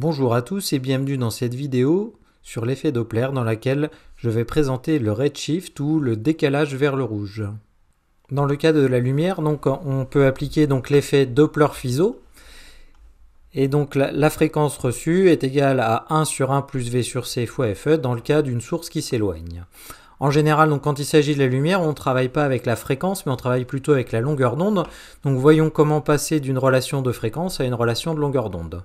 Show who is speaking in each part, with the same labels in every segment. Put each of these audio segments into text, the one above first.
Speaker 1: Bonjour à tous et bienvenue dans cette vidéo sur l'effet Doppler dans laquelle je vais présenter le redshift ou le décalage vers le rouge. Dans le cas de la lumière, donc, on peut appliquer donc l'effet Doppler-Fizeau. Et donc la, fréquence reçue est égale à 1 sur 1 plus V sur C fois FE dans le cas d'une source qui s'éloigne. En général, donc, quand il s'agit de la lumière, on ne travaille pas avec la fréquence, mais on travaille plutôt avec la longueur d'onde. Donc voyons comment passer d'une relation de fréquence à une relation de longueur d'onde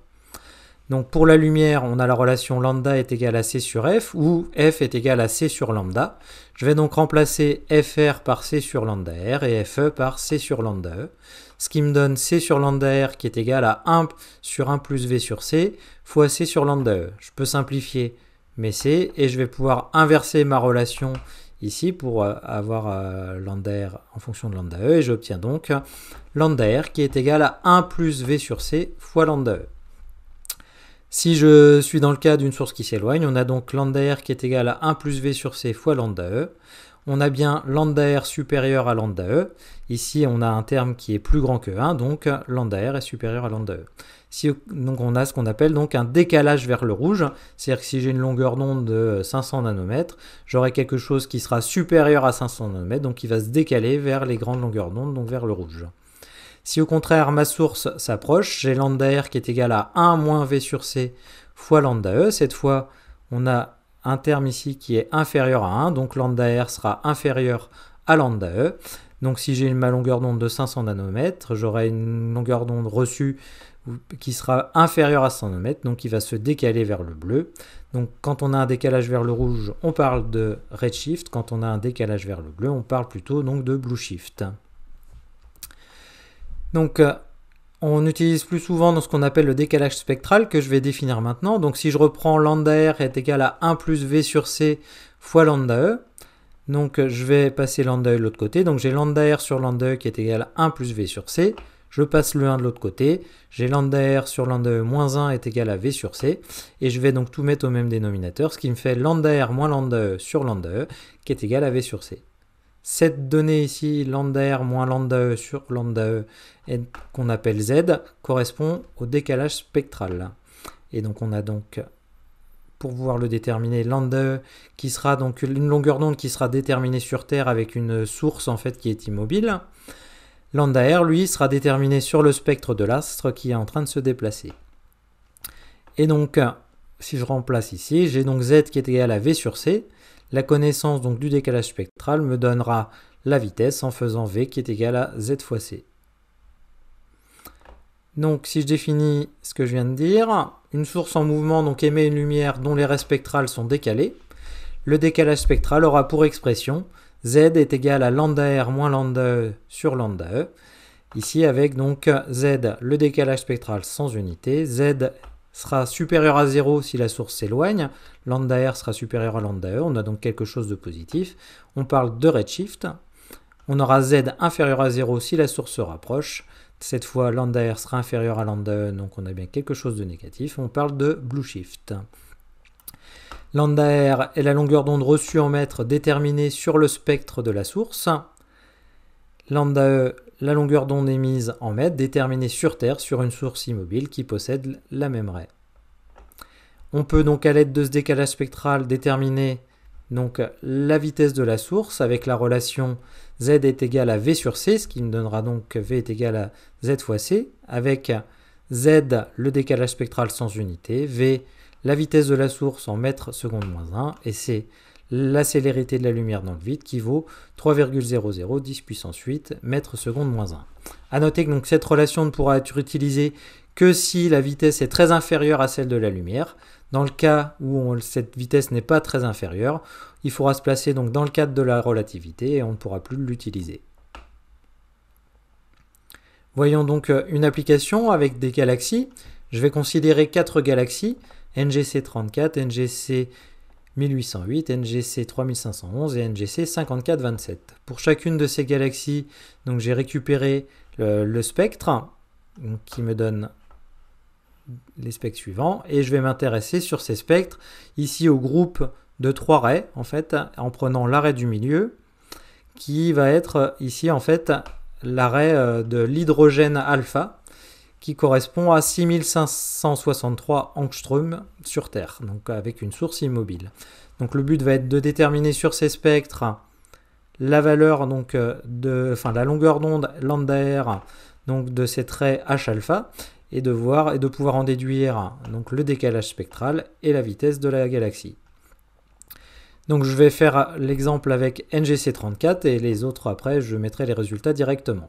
Speaker 1: pour la lumière, on a la relation lambda est égale à C sur F, ou F est égal à C sur lambda. Je vais donc remplacer FR par C sur lambda R et FE par C sur lambda E, ce qui me donne C sur lambda R qui est égal à 1 sur 1 plus V sur C fois C sur lambda E. Je peux simplifier mes C et je vais pouvoir inverser ma relation ici pour euh, avoir euh, lambda R en fonction de lambda E et j'obtiens donc lambda R qui est égal à 1 plus V sur C fois lambda E. Si je suis dans le cas d'une source qui s'éloigne, on a donc lambda r qui est égal à 1 plus v sur c fois lambda e. On a bien lambda r supérieur à lambda e. Ici, on a un terme qui est plus grand que 1, donc lambda r est supérieur à lambda e. donc on a ce qu'on appelle donc un décalage vers le rouge, c'est-à-dire que si j'ai une longueur d'onde de 500 nanomètres, j'aurai quelque chose qui sera supérieur à 500 nanomètres, donc qui va se décaler vers les grandes longueurs d'onde, donc vers le rouge. Si au contraire ma source s'approche, j'ai lambda R qui est égal à 1 moins V sur C fois lambda E. Cette fois, on a un terme ici qui est inférieur à 1, donc lambda R sera inférieur à lambda E. Donc si j'ai ma longueur d'onde de 500 nanomètres, j'aurai une longueur d'onde reçue qui sera inférieure à 100 nanomètres, donc il va se décaler vers le bleu. Donc quand on a un décalage vers le rouge, on parle de redshift, quand on a un décalage vers le bleu, on parle plutôt donc de blueshift. Donc euh, on utilise plus souvent dans ce qu'on appelle le décalage spectral que je vais définir maintenant. Donc si je reprends lambda R est égal à 1 plus V sur C fois lambda E, donc euh, je vais passer lambda E de l'autre côté. Donc j'ai lambda R sur lambda E qui est égal à 1 plus V sur C. Je passe le 1 de l'autre côté. J'ai lambda R sur lambda E moins 1 est égal à V sur C. Et je vais donc tout mettre au même dénominateur, ce qui me fait lambda R moins lambda E sur lambda E qui est égal à V sur C. Cette donnée ici, lambda R moins lambda E sur lambda E, qu'on appelle Z, correspond au décalage spectral. Et donc on a donc, pour pouvoir le déterminer, lambda E qui sera donc une longueur d'onde qui sera déterminée sur Terre avec une source en fait qui est immobile. Lambda R, lui, sera déterminé sur le spectre de l'astre qui est en train de se déplacer. Et donc, si je remplace ici, j'ai donc Z qui est égal à V sur C. La connaissance donc du décalage spectral me donnera la vitesse en faisant v qui est égal à z fois c. Donc si je définis ce que je viens de dire, une source en mouvement donc émet une lumière dont les raies spectrales sont décalées. Le décalage spectral aura pour expression z est égal à lambda r moins lambda e sur lambda e. Ici avec donc z le décalage spectral sans unité, z sera supérieur à 0 si la source s'éloigne, lambda r sera supérieur à lambda e, on a donc quelque chose de positif. On parle de redshift, on aura z inférieur à 0 si la source se rapproche, cette fois lambda r sera inférieur à lambda e, donc on a bien quelque chose de négatif, on parle de blue shift. Lambda r est la longueur d'onde reçue en mètres déterminée sur le spectre de la source. Lambda e, la longueur d'onde émise en mètres déterminée sur Terre sur une source immobile qui possède la même raie. On peut donc à l'aide de ce décalage spectral déterminer donc la vitesse de la source avec la relation z est égale à v sur c, ce qui nous donnera donc v est égal à z fois c, avec z le décalage spectral sans unité, v la vitesse de la source en mètres seconde moins 1, et c la célérité de la lumière dans le vide qui vaut 3,00 10 puissance 8 mètres seconde moins 1. A noter que donc cette relation ne pourra être utilisée que si la vitesse est très inférieure à celle de la lumière. Dans le cas où cette vitesse n'est pas très inférieure, il faudra se placer donc dans le cadre de la relativité et on ne pourra plus l'utiliser. Voyons donc euh, une application avec des galaxies. Je vais considérer quatre galaxies, NGC 34, NGC 1808, NGC 3511 et NGC 5427. Pour chacune de ces galaxies, donc j'ai récupéré euh, le, spectre qui me donne les spectres suivants et je vais m'intéresser sur ces spectres ici au groupe de trois raies en fait en prenant l'arrêt du milieu qui va être ici en fait l'arrêt euh, de l'hydrogène alpha qui correspond à 6563 angström sur Terre, donc avec une source immobile. Donc le but va être de déterminer sur ces spectres la valeur donc euh, de la longueur d'onde lambda r donc de ces traits h alpha et de voir et de pouvoir en déduire donc le décalage spectral et la vitesse de la galaxie. Donc je vais faire l'exemple avec NGC34 et les autres après je mettrai les résultats directement.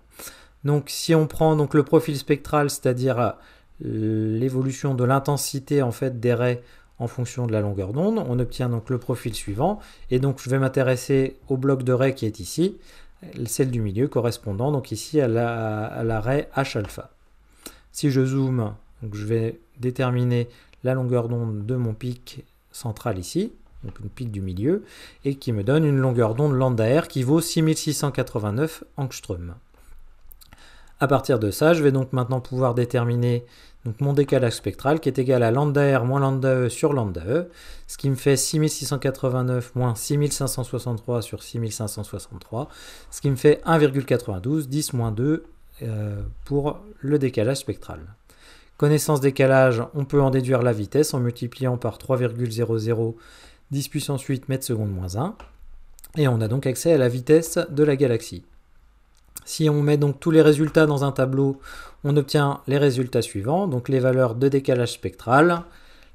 Speaker 1: Donc si on prend donc le profil spectral, c'est-à-dire euh, l'évolution de l'intensité en fait des raies en fonction de la longueur d'onde, on obtient donc le profil suivant. Et donc je vais m'intéresser au bloc de raies qui est ici, celle du milieu correspondant donc ici à la, raie H Si je zoome, je vais déterminer la longueur d'onde de mon pic central ici, donc une pic du milieu, et qui me donne une longueur d'onde lambda r qui vaut 6689 angström. A partir de ça, je vais donc maintenant pouvoir déterminer donc mon décalage spectral qui est égal à lambda R moins lambda E sur lambda E, ce qui me fait 6689 moins 6563 sur 6563, ce qui me fait 1,92, 10 moins 2 euh, pour le décalage spectral. Connaissance décalage, on peut en déduire la vitesse en multipliant par 3,00 10 puissance 8 mètres seconde moins 1, et on a donc accès à la vitesse de la galaxie. Si on met donc tous les résultats dans un tableau, on obtient les résultats suivants, donc les valeurs de décalage spectral,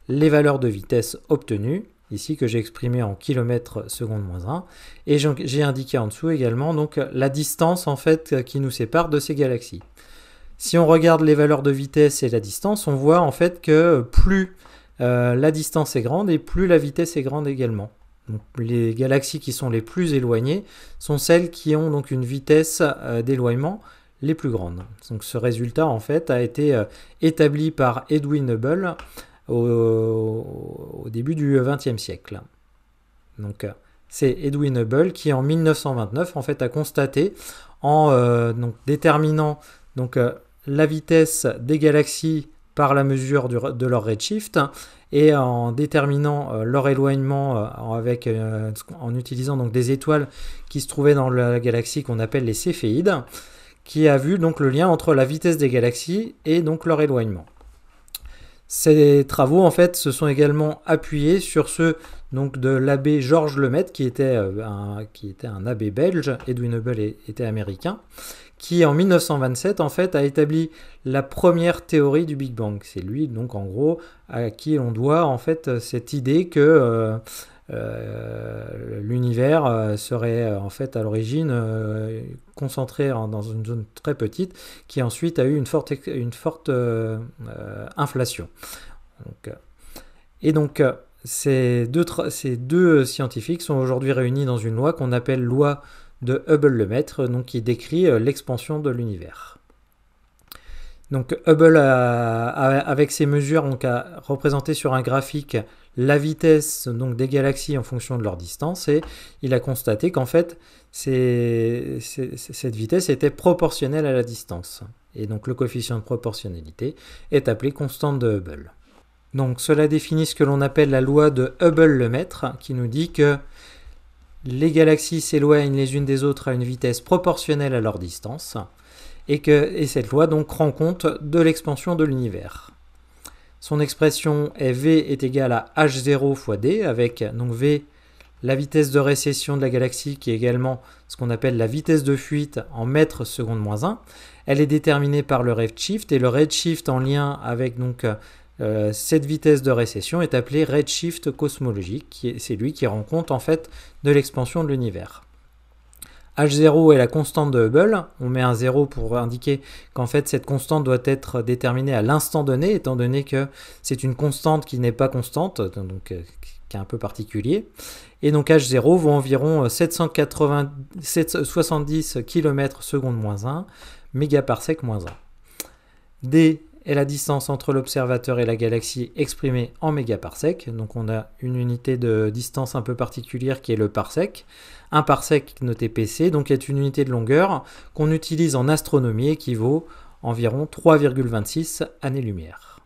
Speaker 1: les valeurs de vitesse obtenues, ici que j'ai exprimées en kilomètres seconde moins 1, et j'ai indiqué en dessous également donc la distance en fait qui nous sépare de ces galaxies. Si on regarde les valeurs de vitesse et la distance, on voit en fait que plus euh, la distance est grande et plus la vitesse est grande également les galaxies qui sont les plus éloignées sont celles qui ont donc une vitesse euh, d'éloignement les plus grandes. Donc ce résultat en fait a été euh, établi par Edwin Hubble au, début du XXe siècle. Donc euh, c'est Edwin Hubble qui en 1929 en fait a constaté en déterminant donc, la vitesse des galaxies par la mesure de leur redshift et en déterminant euh, leur éloignement euh, avec, euh, en utilisant donc des étoiles qui se trouvaient dans la galaxie qu'on appelle les céphéides, qui a vu donc le lien entre la vitesse des galaxies et donc leur éloignement. Ces travaux en fait se sont également appuyés sur ceux donc de l'abbé Georges Lemaitre qui était un, qui était un abbé belge, Edwin Hubble était américain, qui en 1927 en fait a établi la première théorie du Big Bang. C'est lui donc en gros à qui on doit en fait euh, cette idée que euh, euh, l'univers serait en fait à l'origine concentré dans une zone très petite qui ensuite a eu une forte, une forte inflation. et donc ces deux, ces deux scientifiques sont aujourd'hui réunis dans une loi qu'on appelle loi de Hubble-Lemaître, donc qui décrit euh, l'expansion de l'univers. Donc Hubble, avec ses mesures, donc, a représenté sur un graphique la vitesse donc, des galaxies en fonction de leur distance et il a constaté qu'en fait, cette vitesse était proportionnelle à la distance. Et donc le coefficient de proportionnalité est appelé constante de Hubble. Donc cela définit ce que l'on appelle la loi de Hubble-Lemaître qui nous dit que les galaxies s'éloignent les unes des autres à une vitesse proportionnelle à leur distance, et, que, et cette loi donc rend compte de l'expansion de l'univers. Son expression est V est égale à H0 fois D, avec donc V la vitesse de récession de la galaxie, qui est également ce qu'on appelle la vitesse de fuite en mètres seconde moins 1. Elle est déterminée par le redshift, et le redshift en lien avec donc euh, cette vitesse de récession est appelée redshift cosmologique, c'est lui qui rend compte en fait de l'expansion de l'univers. H0 est la constante de Hubble, on met un 0 pour indiquer qu'en fait cette constante doit être déterminée à l'instant donné, étant donné que c'est une constante qui n'est pas constante, donc euh, qui est un peu particulier. Et donc H0 vaut environ 770 km seconde moins 1, mégaparsec moins 1. D est la distance entre l'observateur et la galaxie exprimée en mégaparsec. Donc on a une unité de distance un peu particulière qui est le parsec. Un parsec noté PC donc est une unité de longueur qu'on utilise en astronomie et qui vaut environ 3,26 années-lumière.